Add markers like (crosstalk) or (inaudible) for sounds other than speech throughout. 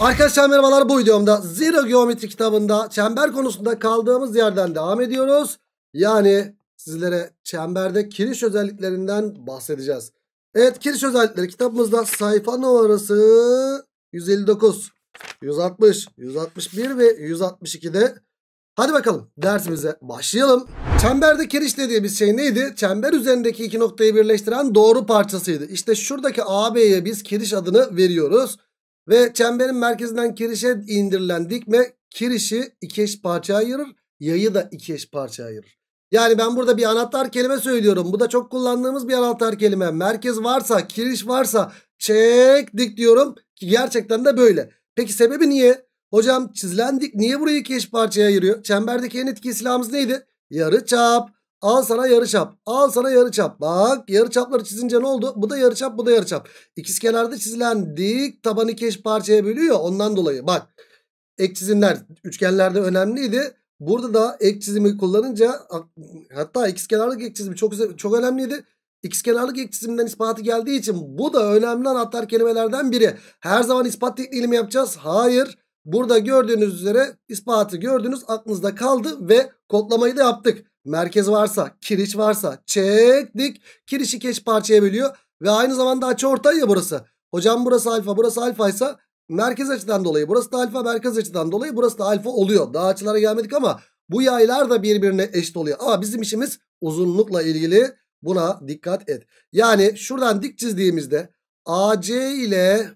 Arkadaşlar merhabalar bu videomda Zero Geometri kitabında çember konusunda kaldığımız yerden devam ediyoruz. Yani sizlere çemberde kiriş özelliklerinden bahsedeceğiz. Evet kiriş özellikleri kitabımızda sayfa numarası 159, 160, 161 ve 162'de. Hadi bakalım dersimize başlayalım. Çemberde kiriş dediğimiz şey neydi? Çember üzerindeki iki noktayı birleştiren doğru parçasıydı. İşte şuradaki AB'ye biz kiriş adını veriyoruz. Ve çemberin merkezinden kirişe indirilen dikme kirişi iki eş parçaya ayırır. Yayı da iki eş parçaya ayırır. Yani ben burada bir anahtar kelime söylüyorum. Bu da çok kullandığımız bir anahtar kelime. Merkez varsa, kiriş varsa çek dik diyorum. Ki gerçekten de böyle. Peki sebebi niye? Hocam çizilen dik niye burayı iki eş parçaya ayırıyor? Çemberdeki en etkili silahımız neydi? Yarı çap. Al sana yarıçap. Al sana yarıçap. Bak yarıçapları çizince ne oldu? Bu da yarıçap, bu da yarıçap. İkizkenarda çizilen dik tabanı iki parçaya bölüyor ondan dolayı. Bak ek çizimler üçgenlerde önemliydi. Burada da ek çizimi kullanınca hatta ikizkenarlık ek çizimi çok çok önemliydi. İkizkenarlık ek çizimden ispatı geldiği için bu da önemli anahtar kelimelerden biri. Her zaman ispat tekniğini mi yapacağız? Hayır. Burada gördüğünüz üzere ispatı gördünüz aklınızda kaldı ve kodlamayı da yaptık. Merkez varsa, kiriş varsa çektik. Kirişi keş parçaya bölüyor. Ve aynı zamanda açı ortay ya burası. Hocam burası alfa, burası alfaysa merkez açıdan dolayı. Burası da alfa, merkez açıdan dolayı. Burası da alfa oluyor. Daha açılara gelmedik ama bu yaylar da birbirine eşit oluyor. Ama bizim işimiz uzunlukla ilgili. Buna dikkat et. Yani şuradan dik çizdiğimizde AC ile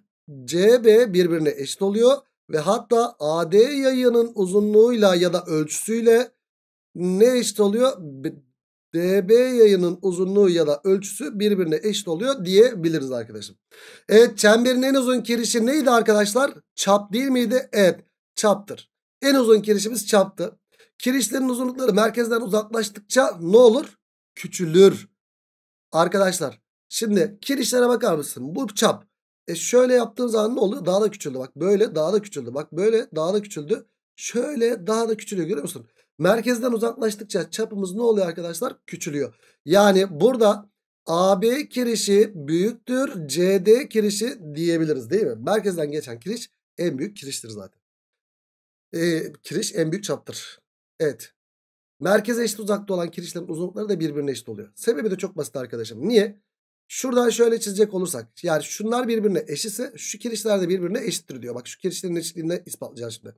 CB birbirine eşit oluyor. Ve hatta AD yayının uzunluğuyla ya da ölçüsüyle ne eşit oluyor? DB yayının uzunluğu ya da ölçüsü birbirine eşit oluyor diyebiliriz arkadaşım. Evet çemberin en uzun kirişi neydi arkadaşlar? Çap değil miydi? Evet çaptır. En uzun kirişimiz çaptı. Kirişlerin uzunlukları merkezden uzaklaştıkça ne olur? Küçülür. Arkadaşlar şimdi kirişlere bakar mısın? Bu çap. E şöyle yaptığım zaman ne oluyor? Daha da küçüldü. Bak böyle daha da küçüldü. Bak böyle daha da küçüldü. Şöyle daha da küçülüyor görüyor musun? Merkezden uzaklaştıkça çapımız ne oluyor arkadaşlar? Küçülüyor. Yani burada AB kirişi büyüktür CD kirişi diyebiliriz değil mi? Merkezden geçen kiriş en büyük kiriştir zaten. Ee, kiriş en büyük çaptır. Evet. Merkeze eşit uzakta olan kirişlerin uzunlukları da birbirine eşit oluyor. Sebebi de çok basit arkadaşım. Niye? Şuradan şöyle çizecek olursak. Yani şunlar birbirine eşitse şu kirişler de birbirine eşittir diyor. Bak şu kirişlerin eşitliğini ispatlayacağız şimdi.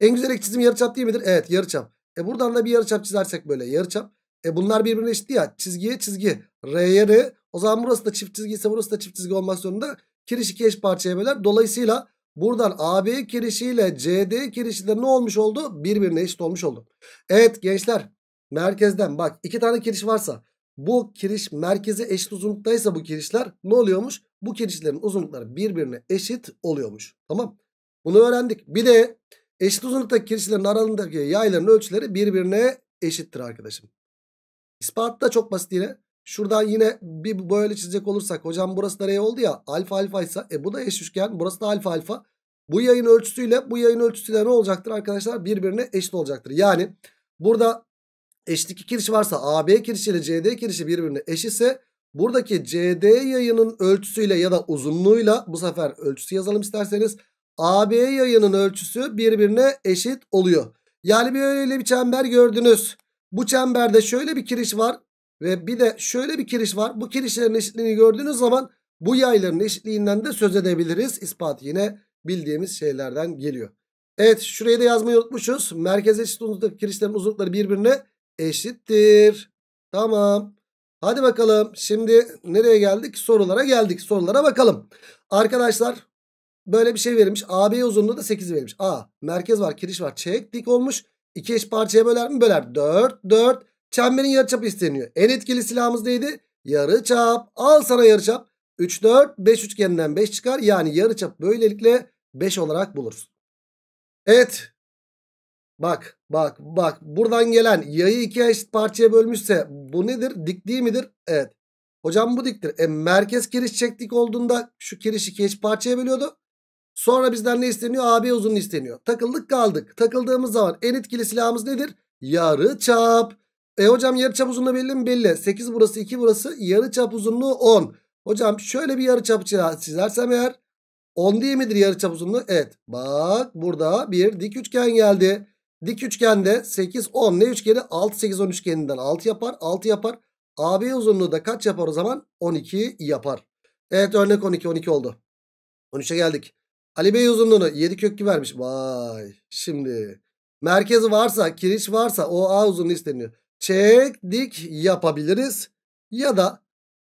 En güzel ek çizim yarıçap değil midir? Evet yarıçap. E buradan da bir yarıçap çizersek böyle yarıçap. E bunlar birbirine eşit ya. Çizgiye çizgi. R'ye R. O zaman burası da çift çizgi ise burası da çift çizgi olmak zorunda. Kiriş iki eş parçaya böler. Dolayısıyla buradan AB kirişiyle CD kirişi de ne olmuş oldu? Birbirine eşit olmuş oldu. Evet gençler merkezden bak iki tane kiriş varsa bu kiriş merkeze eşit uzunluktaysa bu kirişler ne oluyormuş? Bu kirişlerin uzunlukları birbirine eşit oluyormuş. Tamam. Bunu öğrendik. Bir de Eşit uzunluktaki kirişlerin aralığındaki yayların ölçüleri birbirine eşittir arkadaşım. İspatı da çok basit yine. Şuradan yine bir böyle çizecek olursak. Hocam burası da R oldu ya. Alfa alfa ise. E bu da eş üçgen. Burası da alfa alfa. Bu yayın ölçüsüyle bu yayın ölçüsüyle ne olacaktır arkadaşlar? Birbirine eşit olacaktır. Yani burada eşit iki kiriş varsa AB kirişiyle CD kirişi birbirine eşitse buradaki CD yayının ölçüsüyle ya da uzunluğuyla bu sefer ölçüsü yazalım isterseniz AB yayının ölçüsü birbirine eşit oluyor. Yani böyle bir çember gördünüz. Bu çemberde şöyle bir kiriş var ve bir de şöyle bir kiriş var. Bu kirişlerin eşitliğini gördüğünüz zaman bu yayların eşitliğinden de söz edebiliriz. İspat yine bildiğimiz şeylerden geliyor. Evet şuraya da yazmayı unutmuşuz. Merkez eşit uzunluktaki kirişlerin uzunlukları birbirine eşittir. Tamam. Hadi bakalım. Şimdi nereye geldik? Sorulara geldik. Sorulara bakalım. Arkadaşlar Böyle bir şey verilmiş. AB uzunluğu da 8'i verilmiş. A. Merkez var, kiriş var. Çek dik olmuş. İki eş parçaya böler mi? Böler. 4, 4. Çemberin yarıçapı isteniyor. En etkili silahımız neydi? Yarıçap. Al sana yarıçap. 3, 4, 5 üçgeninden 5 çıkar. Yani yarıçap böylelikle 5 olarak buluruz. Evet. Bak, bak, bak. Buradan gelen yayı iki eşit parçaya bölmüşse bu nedir? Dik değil midir? Evet. Hocam bu diktir. E, merkez kiriş çektik olduğunda şu kiriş iki eş parçaya bölüyordu. Sonra bizden ne isteniyor? AB uzunluğu isteniyor. Takıldık kaldık. Takıldığımız zaman en etkili silahımız nedir? Yarı çap. E hocam yarı çap uzunluğu belli mi? Belli. 8 burası 2 burası. Yarı çap uzunluğu 10. Hocam şöyle bir yarı çap çizersem eğer 10 değil midir yarı çap uzunluğu? Evet. Bak burada bir dik üçgen geldi. Dik üçgende 8 10 ne üçgeni? 6 8 10 üçgeninden 6 yapar. 6 yapar. AB uzunluğu da kaç yapar o zaman? 12 yapar. Evet örnek 12 12 oldu. 13'e geldik. Ali Bey uzunluğunu 7 gibi vermiş. Vay. Şimdi merkezi varsa kiriş varsa o a uzunluğu isteniyor. Çek dik yapabiliriz. Ya da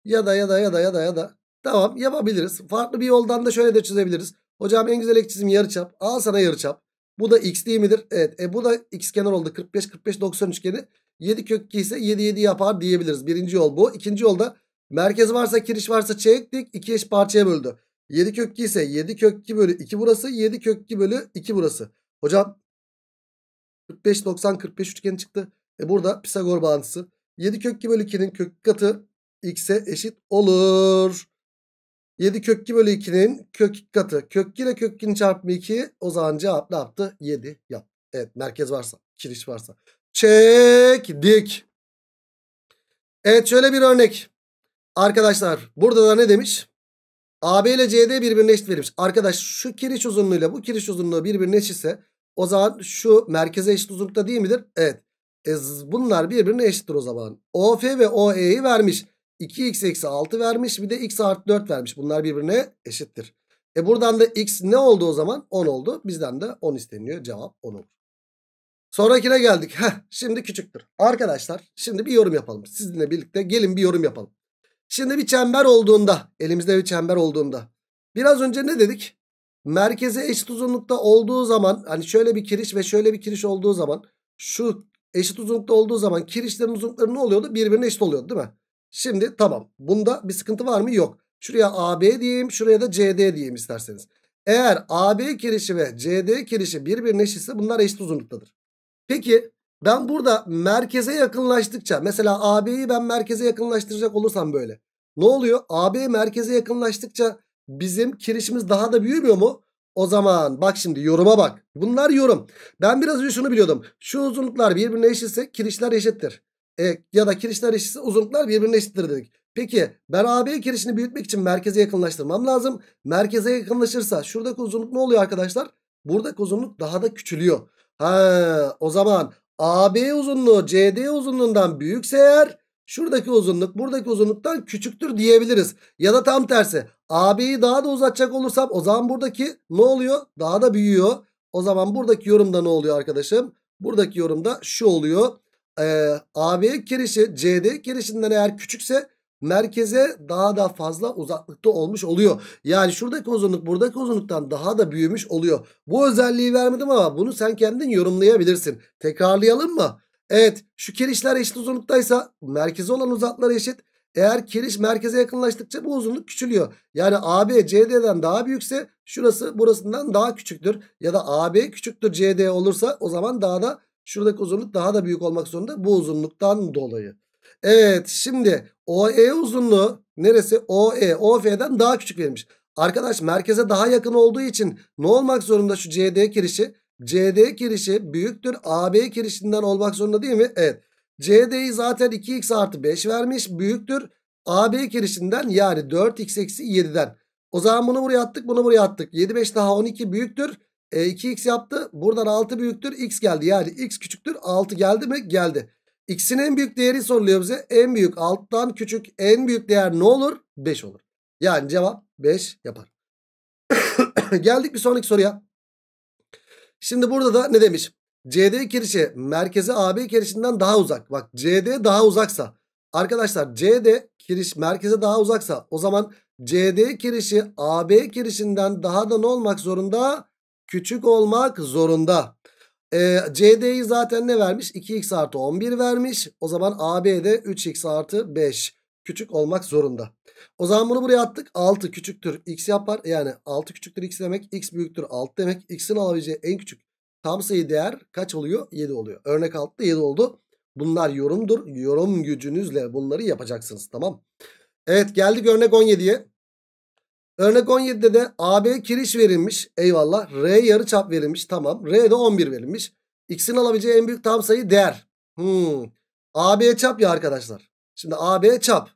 ya da ya da ya da ya da ya da. Tamam yapabiliriz. Farklı bir yoldan da şöyle de çizebiliriz. Hocam en güzel ek çizim yarıçap. Al sana yarıçap. Bu da x değil midir? Evet. E bu da x kenar oldu. 45 45 90 üçgeni. 7 kök 2 ise 7 7 yapar diyebiliriz. Birinci yol bu. İkinci yolda merkez varsa kiriş varsa çektik. iki eş parçaya böldü. 7 kökki ise 7 kökki bölü 2 burası. 7 kökki bölü 2 burası. Hocam 45 90 45 üçgeni çıktı. E burada Pisagor bağıntısı. 7 kökki bölü 2'nin kök katı x'e eşit olur. 7 kökki bölü 2'nin kök katı. kök Kökki ile kök kökkinin çarpımı 2. O zaman cevap ne yaptı? 7 yap. Evet merkez varsa. Kiriş varsa. dik. Evet şöyle bir örnek. Arkadaşlar burada da ne demiş? AB ile CD birbirine eşit verilmiş. Arkadaş şu kiriş uzunluğuyla bu kiriş uzunluğu birbirine ise o zaman şu merkeze eşit uzunlukta değil midir? Evet. E, bunlar birbirine eşittir o zaman. OF ve OE'yi vermiş. 2x eksi 6 vermiş bir de x artı 4 vermiş. Bunlar birbirine eşittir. E buradan da x ne oldu o zaman? 10 oldu. Bizden de 10 isteniyor. Cevap 10 olur. Sonrakine geldik. Heh, şimdi küçüktür. Arkadaşlar şimdi bir yorum yapalım. Sizinle birlikte gelin bir yorum yapalım. Şimdi bir çember olduğunda elimizde bir çember olduğunda biraz önce ne dedik? Merkeze eşit uzunlukta olduğu zaman hani şöyle bir kiriş ve şöyle bir kiriş olduğu zaman şu eşit uzunlukta olduğu zaman kirişlerin uzunlukları ne oluyordu? Birbirine eşit oluyordu değil mi? Şimdi tamam bunda bir sıkıntı var mı? Yok. Şuraya AB diyeyim şuraya da CD diyeyim isterseniz. Eğer AB kirişi ve CD kirişi birbirine eşitse bunlar eşit uzunluktadır. Peki ben burada merkeze yakınlaştıkça mesela AB'yi ben merkeze yakınlaştıracak olursam böyle. Ne oluyor? AB merkeze yakınlaştıkça bizim kirişimiz daha da büyümüyor mu? O zaman bak şimdi yoruma bak. Bunlar yorum. Ben biraz önce şunu biliyordum. Şu uzunluklar birbirine eşitse kirişler eşittir. E, ya da kirişler eşitse uzunluklar birbirine eşittir dedik. Peki ben AB kirişini büyütmek için merkeze yakınlaştırmam lazım. Merkeze yakınlaşırsa şuradaki uzunluk ne oluyor arkadaşlar? Buradaki uzunluk daha da küçülüyor. Ha, o zaman AB uzunluğu CD uzunluğundan büyükse eğer şuradaki uzunluk buradaki uzunluktan küçüktür diyebiliriz. Ya da tam tersi AB'yi daha da uzatacak olursam o zaman buradaki ne oluyor? Daha da büyüyor. O zaman buradaki yorumda ne oluyor arkadaşım? Buradaki yorumda şu oluyor. Ee, AB kirişi CD kirişinden eğer küçükse merkeze daha da fazla uzaklıkta olmuş oluyor. Yani şuradaki uzunluk buradaki uzunluktan daha da büyümüş oluyor. Bu özelliği vermedim ama bunu sen kendin yorumlayabilirsin. Tekrarlayalım mı? Evet şu kirişler eşit uzunluktaysa merkeze olan uzaklıklar eşit. Eğer kiriş merkeze yakınlaştıkça bu uzunluk küçülüyor. Yani AB CD'den daha büyükse şurası burasından daha küçüktür. Ya da AB küçüktür CD olursa o zaman daha da şuradaki uzunluk daha da büyük olmak zorunda bu uzunluktan dolayı. Evet şimdi OE uzunluğu neresi? OE. OF'den daha küçük verilmiş. Arkadaş merkeze daha yakın olduğu için ne olmak zorunda şu CD kirişi? CD kirişi büyüktür AB kirişinden olmak zorunda değil mi? Evet. CD'yi zaten 2x artı 5 vermiş. Büyüktür AB kirişinden yani 4x eksi 7'den. O zaman bunu buraya attık bunu buraya attık. 7 5 daha 12 büyüktür. E, 2x yaptı. Buradan 6 büyüktür. X geldi. Yani x küçüktür. 6 geldi mi? Geldi. X'in en büyük değeri soruluyor bize. En büyük alttan küçük en büyük değer ne olur? 5 olur. Yani cevap 5 yapar. (coughs) Geldik bir sonraki soruya. Şimdi burada da ne demiş? CD kirişi merkeze AB kirişinden daha uzak. Bak CD daha uzaksa arkadaşlar CD kiriş merkeze daha uzaksa o zaman CD kirişi AB kirişinden daha da ne olmak zorunda? Küçük olmak zorunda. E, ee, CD'yi zaten ne vermiş? 2x artı 11 vermiş. O zaman AB'de 3x artı 5 küçük olmak zorunda. O zaman bunu buraya attık. 6 küçüktür x yapar. Yani 6 küçüktür x demek. x büyüktür 6 demek. x'in alabileceği en küçük tam sayı değer kaç oluyor? 7 oluyor. Örnek 6'da 7 oldu. Bunlar yorumdur. Yorum gücünüzle bunları yapacaksınız. Tamam. Evet geldik örnek 17'ye. Örnek 17'de de AB kiriş verilmiş. Eyvallah. R yarı çap verilmiş. Tamam. R de 11 verilmiş. X'in alabileceği en büyük tam sayı değer. Hmm. AB çap ya arkadaşlar. Şimdi AB çap.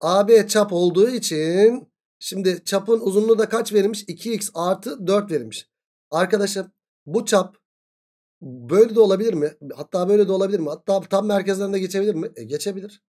AB çap olduğu için şimdi çapın uzunluğu da kaç verilmiş? 2x artı 4 verilmiş. Arkadaşım bu çap böyle de olabilir mi? Hatta böyle de olabilir mi? Hatta tam merkezden de geçebilir mi? E, geçebilir.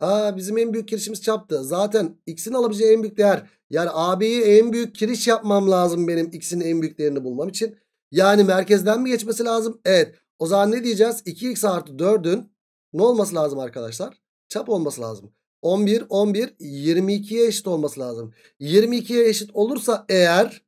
Aa, bizim en büyük kirişimiz çaptı. Zaten x'in alabileceği en büyük değer. Yani AB'yi en büyük kiriş yapmam lazım benim x'in en büyük değerini bulmam için. Yani merkezden mi geçmesi lazım? Evet. O zaman ne diyeceğiz? 2x artı 4'ün ne olması lazım arkadaşlar? Çap olması lazım. 11, 11, 22'ye eşit olması lazım. 22'ye eşit olursa eğer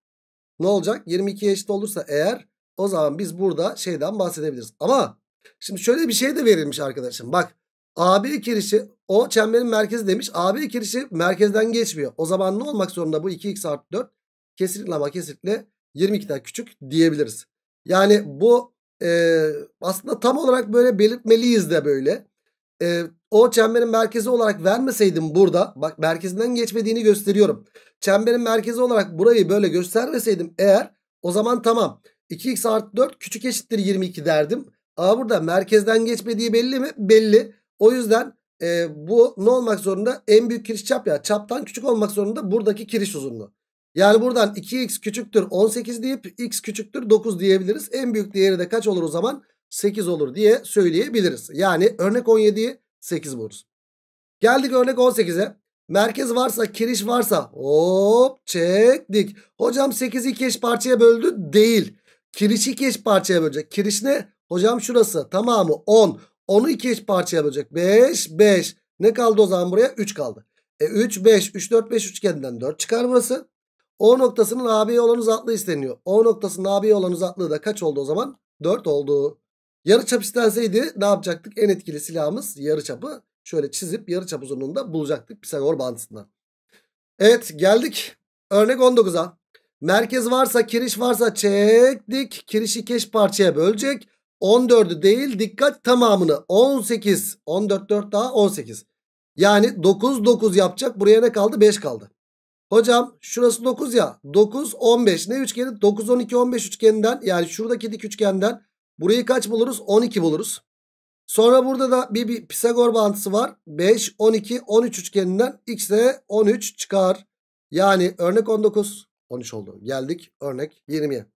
ne olacak? 22'ye eşit olursa eğer o zaman biz burada şeyden bahsedebiliriz. Ama şimdi şöyle bir şey de verilmiş arkadaşım. Bak AB kirişi o çemberin merkezi demiş. AB kirişi merkezden geçmiyor. O zaman ne olmak zorunda bu 2x artı 4? Kesinlikle ama kesinlikle 22'den küçük diyebiliriz. Yani bu e, aslında tam olarak böyle belirtmeliyiz de böyle. E, o çemberin merkezi olarak vermeseydim burada bak merkezinden geçmediğini gösteriyorum. Çemberin merkezi olarak burayı böyle göstermeseydim eğer o zaman tamam 2x artı 4 küçük eşittir 22 derdim. Ama burada merkezden geçmediği belli mi? Belli. O yüzden e, bu ne olmak zorunda? En büyük kiriş çap ya. Çaptan küçük olmak zorunda buradaki kiriş uzunluğu. Yani buradan 2x küçüktür 18 deyip x küçüktür 9 diyebiliriz. En büyük değeri de kaç olur o zaman? 8 olur diye söyleyebiliriz. Yani örnek 17'yi 8 buluruz. Geldik örnek 18'e. Merkez varsa kiriş varsa hop çektik. Hocam 8'i 2 eş parçaya böldü değil. Kirişi 2 eş parçaya bölecek. Kiriş ne? Hocam şurası tamamı 10. Onu iki eş parçaya bölecek. 5, 5. Ne kaldı o zaman buraya? 3 kaldı. E 3, 5, 3, 4, 5 üçgeninden 4 çıkar burası. O noktasının AB olan uzaklığı isteniyor. O noktasının AB olan uzaklığı da kaç oldu o zaman? 4 oldu. Yarı çap istenseydi ne yapacaktık? En etkili silahımız yarı çapı şöyle çizip yarı çap uzunluğunda bulacaktık Pisagor bağıntısından. Evet geldik örnek 19'a. Merkez varsa kiriş varsa çektik. Kirişi keş parçaya bölecek. 14'ü değil dikkat tamamını 18 14 4 daha 18 yani 9 9 yapacak buraya ne kaldı 5 kaldı hocam şurası 9 ya 9 15 ne üçgeni 9 12 15 üçgeninden yani şuradaki dik üçgenden burayı kaç buluruz 12 buluruz sonra burada da bir, bir Pisagor bağıntısı var 5 12 13 üçgeninden x'e 13 çıkar yani örnek 19 13 oldu geldik örnek 20'ye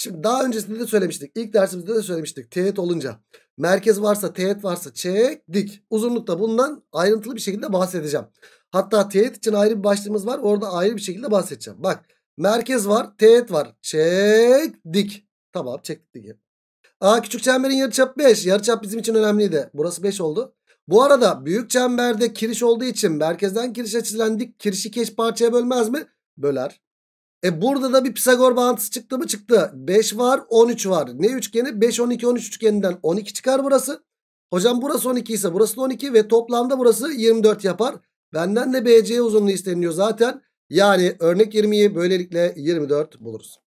Şimdi daha öncesinde de söylemiştik. İlk dersimizde de söylemiştik. Teğet olunca. Merkez varsa, teğet varsa çek, dik. Uzunlukta bundan ayrıntılı bir şekilde bahsedeceğim. Hatta teğet için ayrı bir başlığımız var. Orada ayrı bir şekilde bahsedeceğim. Bak merkez var, teğet var. Çek, dik. Tamam çektik dik. Aa küçük çemberin yarıçap 5. Yarıçap bizim için önemliydi. Burası 5 oldu. Bu arada büyük çemberde kiriş olduğu için merkezden kiriş çizilen dik kirişi keş parçaya bölmez mi? Böler. E burada da bir Pisagor bağıntısı çıktı mı çıktı. 5 var 13 var. Ne üçgeni? 5 12 13 üçgeninden 12 çıkar burası. Hocam burası 12 ise burası da 12 ve toplamda burası 24 yapar. Benden de BC uzunluğu isteniyor zaten. Yani örnek 20'yi böylelikle 24 buluruz.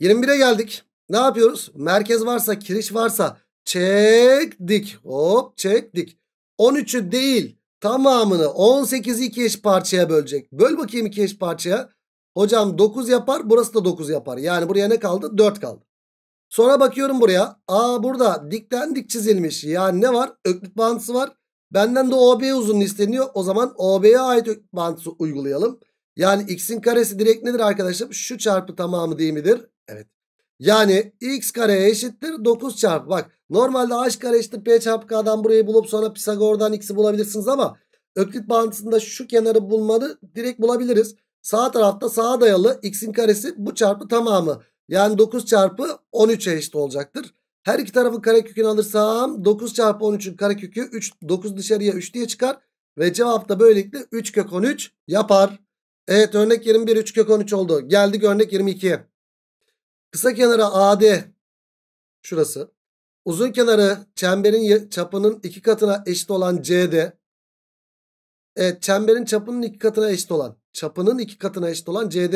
21'e geldik. Ne yapıyoruz? Merkez varsa, kiriş varsa çektik. Hop çektik. 13'ü değil tamamını 18'i iki eş parçaya bölecek. Böl bakayım iki eş parçaya. Hocam 9 yapar burası da 9 yapar. Yani buraya ne kaldı? 4 kaldı. Sonra bakıyorum buraya. Aa burada dikten dik çizilmiş. Yani ne var? Öklüt bağıntısı var. Benden de OB uzun isteniyor. O zaman OB'ye ait öklüt bağıntısı uygulayalım. Yani x'in karesi direkt nedir arkadaşım? Şu çarpı tamamı değil midir? Evet. Yani x kare eşittir 9 çarpı. Bak normalde h kare eşittir p çarpı k'dan burayı bulup sonra Pisagor'dan x'i bulabilirsiniz ama Öklit bağıntısında şu kenarı bulmanı direkt bulabiliriz. Sağ tarafta sağa dayalı x'in karesi bu çarpı tamamı. Yani 9 çarpı 13'e eşit olacaktır. Her iki tarafın karekökünü alırsam 9 çarpı 13'ün karekökü 3 9 dışarıya 3 diye çıkar. Ve cevap da böylelikle 3 kök 13 yapar. Evet örnek 21 3 kök 13 oldu. Geldik örnek 22'ye. Kısa kenarı AD şurası. Uzun kenarı çemberin çapının iki katına eşit olan CD. Evet çemberin çapının iki katına eşit olan çapının iki katına eşit olan CD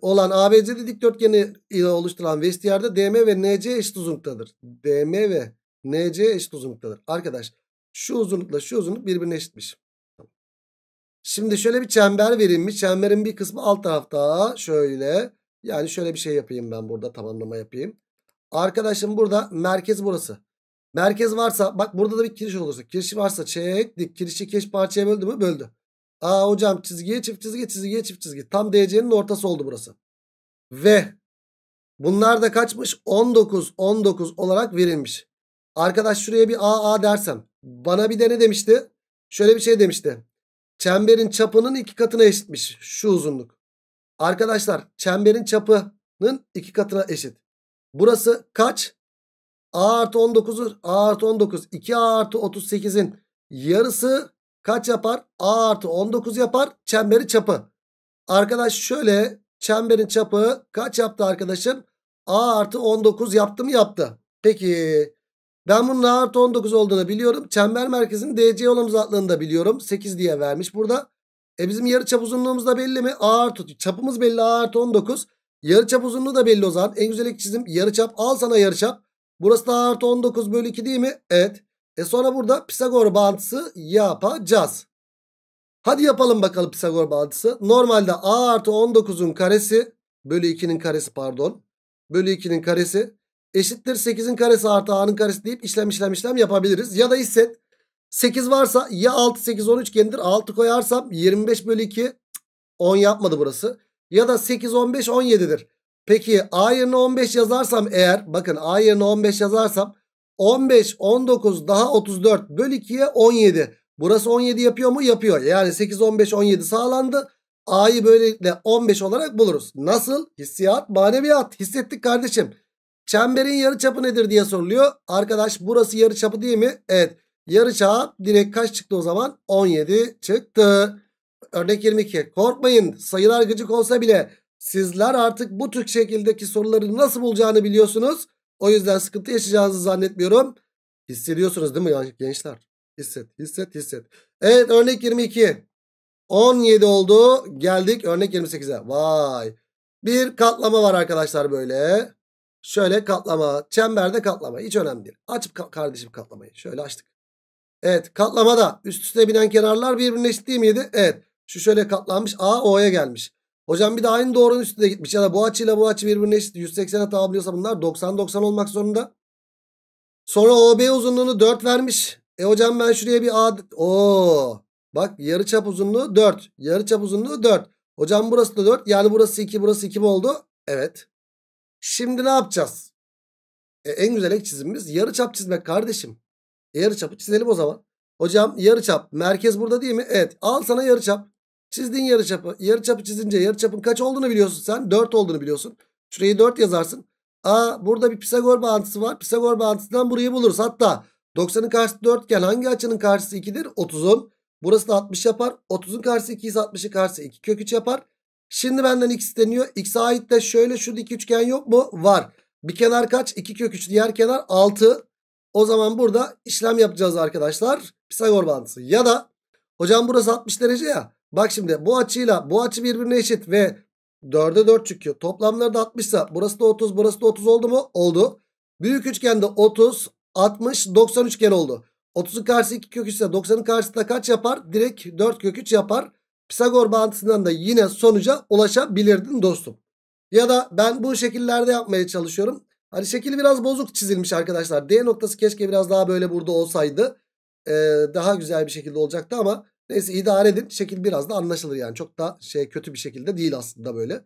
olan ABCD dikdörtgeni ile oluşturulan vestiyerde DM ve NC eşit uzunluktadır. DM ve NC eşit uzunluktadır. Arkadaş şu uzunlukla şu uzunluk birbirine eşitmiş. Şimdi şöyle bir çember verilmiş. Çemberin bir kısmı alt tarafta. Şöyle. Yani şöyle bir şey yapayım ben burada tamamlama yapayım. Arkadaşım burada merkez burası. Merkez varsa bak burada da bir kiriş olursa. Kirişi varsa çek Kirişi keş parçaya böldü mü? Böldü. Aa hocam çizgiye çift çizgi çizgiye çift çizgi. Tam DC'nin ortası oldu burası. Ve bunlar da kaçmış? 19 19 olarak verilmiş. Arkadaş şuraya bir AA dersem. Bana bir de ne demişti? Şöyle bir şey demişti. Çemberin çapının iki katına eşitmiş şu uzunluk. Arkadaşlar çemberin çapının iki katına eşit. Burası kaç? A artı 19'u A artı 19. 2A artı 38'in yarısı kaç yapar? A artı 19 yapar. Çemberi çapı. Arkadaş şöyle çemberin çapı kaç yaptı arkadaşım? A artı 19 yaptı mı yaptı. Peki ben bunun A artı 19 olduğunu biliyorum. Çember merkezinin DC olan uzaklığını da biliyorum. 8 diye vermiş burada. E bizim yarı çap uzunluğumuz da belli mi? A artı çapımız belli A artı 19. Yarı çap uzunluğu da belli o zaman. En güzel çizim yarı çap. Al sana yarı çap. Burası da A artı 19 bölü 2 değil mi? Evet. E sonra burada Pisagor bağıntısı yapacağız. Hadi yapalım bakalım Pisagor bağıntısı. Normalde a artı 19'un karesi bölü 2'nin karesi pardon. Bölü 2'nin karesi eşittir 8'in karesi artı a'nın karesi deyip işlem işlem işlem yapabiliriz. Ya da hisset 8 varsa ya 6 8 10 kendir. 6 koyarsam 25 bölü 2 10 yapmadı burası. Ya da 8 15 17'dir. Peki a yerine 15 yazarsam eğer bakın a yerine 15 yazarsam 15, 19 daha 34 böl 2'ye 17. Burası 17 yapıyor mu? Yapıyor. Yani 8, 15, 17 sağlandı. A'yı böylelikle 15 olarak buluruz. Nasıl? Hissiyat, maneviyat. Hissettik kardeşim. Çemberin yarı çapı nedir diye soruluyor. Arkadaş burası yarı çapı değil mi? Evet. Yarı çap direkt kaç çıktı o zaman? 17 çıktı. Örnek 22. Korkmayın. Sayılar gıcık olsa bile sizler artık bu tür şekildeki soruları nasıl bulacağını biliyorsunuz. O yüzden sıkıntı yaşayacağınızı zannetmiyorum. Hissediyorsunuz değil mi gençler? Hisset, hisset, hisset. Evet örnek 22. 17 oldu. Geldik örnek 28'e. Vay. Bir katlama var arkadaşlar böyle. Şöyle katlama. Çemberde katlama. Hiç önemli değil. Açıp ka kardeşim katlamayı. Şöyle açtık. Evet katlamada üst üste binen kenarlar birbirine eşit değil miydi? Evet. Şu şöyle katlanmış. A O'ya gelmiş. Hocam bir de aynı doğrunun üstünde gitmiş. Ya da bu açıyla bu açı birbirine eşit. 180'e tamamlıyorsa bunlar 90-90 olmak zorunda. Sonra OB uzunluğunu 4 vermiş. E hocam ben şuraya bir A... Oo. Bak yarı çap uzunluğu 4. Yarı çap uzunluğu 4. Hocam burası da 4. Yani burası 2. Burası 2 mi oldu? Evet. Şimdi ne yapacağız? E, en güzel ek çizimimiz yarı çap çizmek kardeşim. E, yarı çapı çizelim o zaman. Hocam yarı çap. Merkez burada değil mi? Evet. Al sana yarı çap yarı Çizdin yarı çapı çizince yarı çapın kaç olduğunu biliyorsun sen. 4 olduğunu biliyorsun. Şurayı 4 yazarsın. Aa burada bir Pisagor bağıntısı var. Pisagor bağıntısından burayı buluruz. Hatta 90'ın karşısı 4 iken hangi açının karşısı 2'dir? 30'un. Burası da 60 yapar. 30'un karşısı 2 ise 60'ın karşısı 2 kök 3 yapar. Şimdi benden x isteniyor. X'e ait de şöyle şu dik üçgen yok mu? Var. Bir kenar kaç? 2 kök 3. Diğer kenar 6. O zaman burada işlem yapacağız arkadaşlar. Pisagor bağıntısı. Ya da hocam burası 60 derece ya. Bak şimdi bu açıyla bu açı birbirine eşit ve 4'e 4 çıkıyor. Toplamları da 60 ise burası da 30 burası da 30 oldu mu? Oldu. Büyük üçgende 30 60 90 üçgen oldu. 30'un karşısı 2 kök 3 ise 90'ın karşısı da kaç yapar? Direkt 4 kök 3 yapar. Pisagor bağıntısından da yine sonuca ulaşabilirdin dostum. Ya da ben bu şekillerde yapmaya çalışıyorum. Hani şekil biraz bozuk çizilmiş arkadaşlar. D noktası keşke biraz daha böyle burada olsaydı. Ee, daha güzel bir şekilde olacaktı ama Neyse idare edin. Şekil biraz da anlaşılır yani. Çok da şey kötü bir şekilde değil aslında böyle.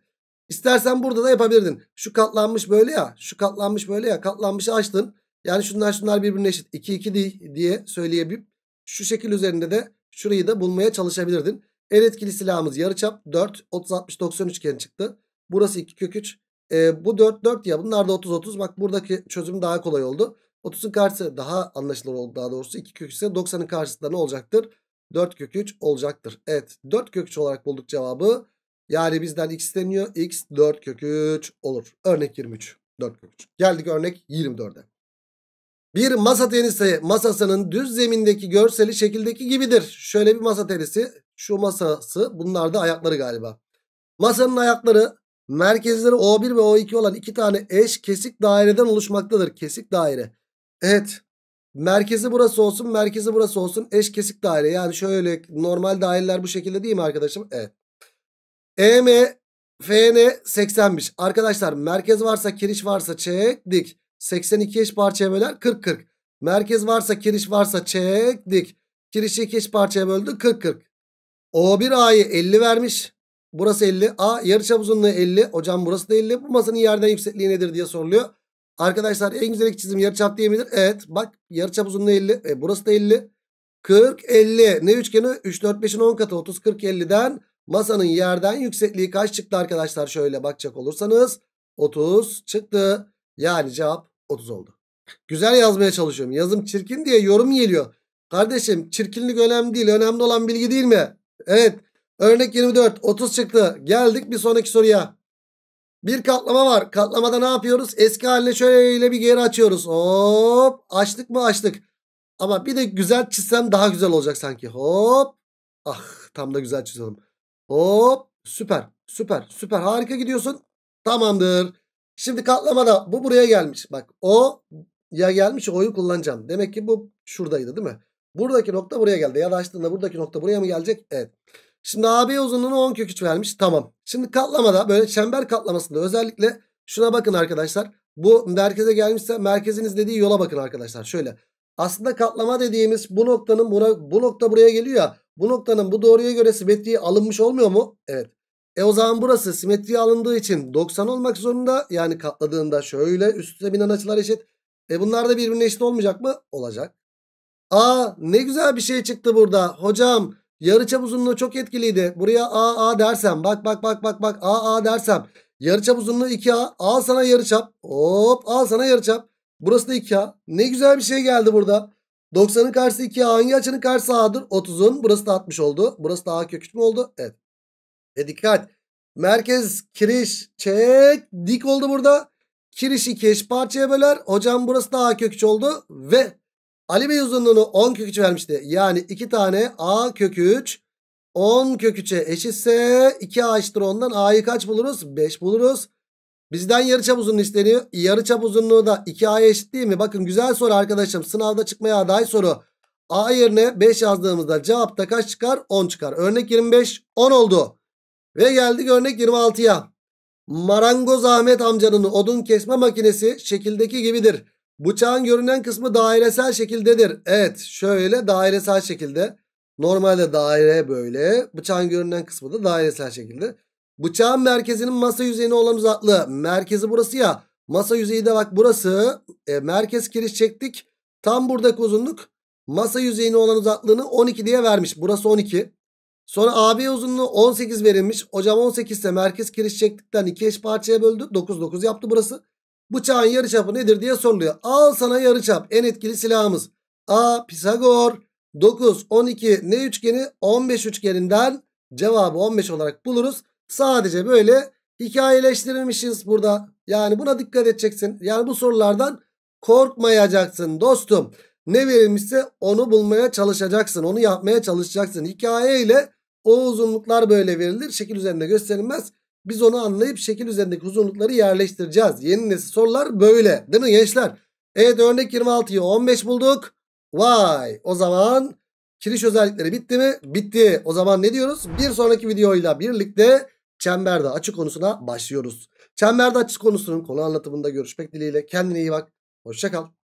İstersen burada da yapabilirdin. Şu katlanmış böyle ya. Şu katlanmış böyle ya. Katlanmışı açtın. Yani şunlar şunlar birbirine eşit. 2 2 diye söyleyebilip şu şekil üzerinde de şurayı da bulmaya çalışabilirdin. En etkili silahımız yarıçap 4 30 60 90 üçgen çıktı. Burası 2 kök 3. E, ee, bu 4 4 ya bunlar da 30 30. Bak buradaki çözüm daha kolay oldu. 30'un karşısı daha anlaşılır oldu daha doğrusu. 2 kök 3 ise 90'ın karşısı ne olacaktır? 4 kök 3 olacaktır. Evet 4 kök 3 olarak bulduk cevabı. Yani bizden x isteniyor. x 4 kök 3 olur. Örnek 23. 4 kök 3. Geldik örnek 24'e. Bir masa tenisi masasının düz zemindeki görseli şekildeki gibidir. Şöyle bir masa tenisi. Şu masası. Bunlar da ayakları galiba. Masanın ayakları merkezleri O1 ve O2 olan iki tane eş kesik daireden oluşmaktadır. Kesik daire. Evet. Merkezi burası olsun merkezi burası olsun eş kesik daire. Yani şöyle normal daireler bu şekilde değil mi arkadaşım? Evet. EM FN 80'miş. Arkadaşlar merkez varsa kiriş varsa çek dik. 82 eş parçaya böler 40 40. Merkez varsa kiriş varsa çek dik. Kirişi 2 eş parçaya böldü 40 40. O1 A'yı 50 vermiş. Burası 50. A yarıçap uzunluğu 50. Hocam burası da 50. Bu masanın yerden yüksekliği nedir diye soruluyor. Arkadaşlar en güzel çizim yarıçap diyebilir. Evet. Bak yarıçap uzunluğu 50. E, burası da 50. 40 50. Ne üçgeni? 3 4 5'in 10 katı 30 40 50'den masanın yerden yüksekliği kaç çıktı arkadaşlar? Şöyle bakacak olursanız 30 çıktı. Yani cevap 30 oldu. Güzel yazmaya çalışıyorum. Yazım çirkin diye yorum geliyor. Kardeşim çirkinlik önemli değil. Önemli olan bilgi değil mi? Evet. Örnek 24 30 çıktı. Geldik bir sonraki soruya. Bir katlama var. Katlamada ne yapıyoruz? Eski haline şöyle bir geri açıyoruz. Hop. Açtık mı açtık. Ama bir de güzel çizsem daha güzel olacak sanki. Hop. Ah tam da güzel çiziyorum. Hop. Süper. Süper. Süper. Harika gidiyorsun. Tamamdır. Şimdi katlamada bu buraya gelmiş. Bak o ya gelmiş o'yu kullanacağım. Demek ki bu şuradaydı değil mi? Buradaki nokta buraya geldi. Ya da açtığında buradaki nokta buraya mı gelecek? Evet. Şimdi AB uzunluğunu 10 kök 3 vermiş. Tamam. Şimdi katlamada böyle çember katlamasında özellikle şuna bakın arkadaşlar. Bu merkeze gelmişse merkeziniz dediği yola bakın arkadaşlar. Şöyle. Aslında katlama dediğimiz bu noktanın buna, bu nokta buraya geliyor ya. Bu noktanın bu doğruya göre simetriği alınmış olmuyor mu? Evet. E o zaman burası simetriği alındığı için 90 olmak zorunda. Yani katladığında şöyle üstte binen açılar eşit. E bunlar da birbirine eşit olmayacak mı? Olacak. Aa ne güzel bir şey çıktı burada. Hocam Yarıçap uzunluğu çok etkiliydi. Buraya AA dersem bak bak bak bak bak AA dersem yarıçap uzunluğu 2A. Al sana yarıçap. Hop al sana yarıçap. Burası da 2A. Ne güzel bir şey geldi burada. 90'ın karşısı 2A. Hangi açının karşısı A'dır? 30'un. Burası da 60 oldu. Burası da A köküç mü oldu? Evet. E dikkat. Merkez kiriş çek dik oldu burada. Kirişi keş parçaya böler. Hocam burası da A köküç oldu. Ve Ali Bey uzunluğunu 10 kök 3 vermişti. Yani 2 tane A kök 3 10 kök 3'e eşitse 2 A'ştır ondan. A'yı kaç buluruz? 5 buluruz. Bizden yarıçap uzunluğu isteniyor. Yarıçap uzunluğu da 2A'ya eşit değil mi? Bakın güzel soru arkadaşım. Sınavda çıkmaya aday soru. A yerine 5 yazdığımızda cevapta kaç çıkar? 10 çıkar. Örnek 25 10 oldu. Ve geldik örnek 26'ya. Marangoz Ahmet amcanın odun kesme makinesi şekildeki gibidir. Bıçağın görünen kısmı dairesel şekildedir. Evet şöyle dairesel şekilde. Normalde daire böyle. Bıçağın görünen kısmı da dairesel şekilde. Bıçağın merkezinin masa yüzeyine olan uzaklığı. Merkezi burası ya. Masa yüzeyi de bak burası. E, merkez kiriş çektik. Tam buradaki uzunluk masa yüzeyine olan uzaklığını 12 diye vermiş. Burası 12. Sonra AB uzunluğu 18 verilmiş. Hocam 18 ise merkez kiriş çektikten 2 eş parçaya böldü. 9 9 yaptı burası. Bıçağın yarıçapı nedir diye soruluyor. Al sana yarıçap en etkili silahımız. A Pisagor 9 12 ne üçgeni 15 üçgeninden cevabı 15 olarak buluruz. Sadece böyle hikayeleştirilmişiz burada. Yani buna dikkat edeceksin. Yani bu sorulardan korkmayacaksın dostum. Ne verilmişse onu bulmaya çalışacaksın. Onu yapmaya çalışacaksın. Hikayeyle o uzunluklar böyle verilir. Şekil üzerinde gösterilmez. Biz onu anlayıp şekil üzerindeki uzunlukları yerleştireceğiz. Yeni nesil sorular böyle değil mi gençler? Evet örnek 26'yı 15 bulduk. Vay o zaman kiriş özellikleri bitti mi? Bitti. O zaman ne diyoruz? Bir sonraki videoyla birlikte çemberde açı konusuna başlıyoruz. Çemberde açı konusunun konu anlatımında görüşmek dileğiyle. Kendine iyi bak. Hoşçakal.